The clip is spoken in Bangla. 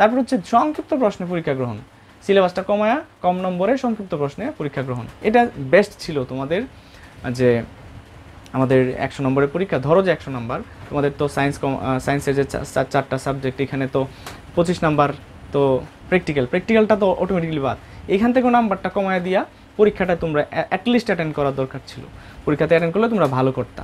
তারপর হচ্ছে সংক্ষিপ্ত প্রশ্নে পরীক্ষা গ্রহণ সিলেবাসটা কমায়া কম নম্বরে সংক্ষিপ্ত প্রশ্নে পরীক্ষা গ্রহণ এটা বেস্ট ছিল তোমাদের যে আমাদের একশো নম্বরের পরীক্ষা ধরো যে একশো নম্বর তোমাদের তো সায়েন্স কম সায়েন্সের যে চারটা সাবজেক্ট এখানে তো পঁচিশ নাম্বার তো প্র্যাকটিক্যাল প্র্যাকটিক্যালটা তো অটোমেটিকলি বাদ এখান থেকেও নাম্বারটা কমায় দিয়া পরীক্ষাটা তোমরা অ্যাটলিস্ট অ্যাটেন্ড করার দরকার ছিল পরীক্ষাতে অ্যাটেন্ড করলে তোমরা ভালো করতা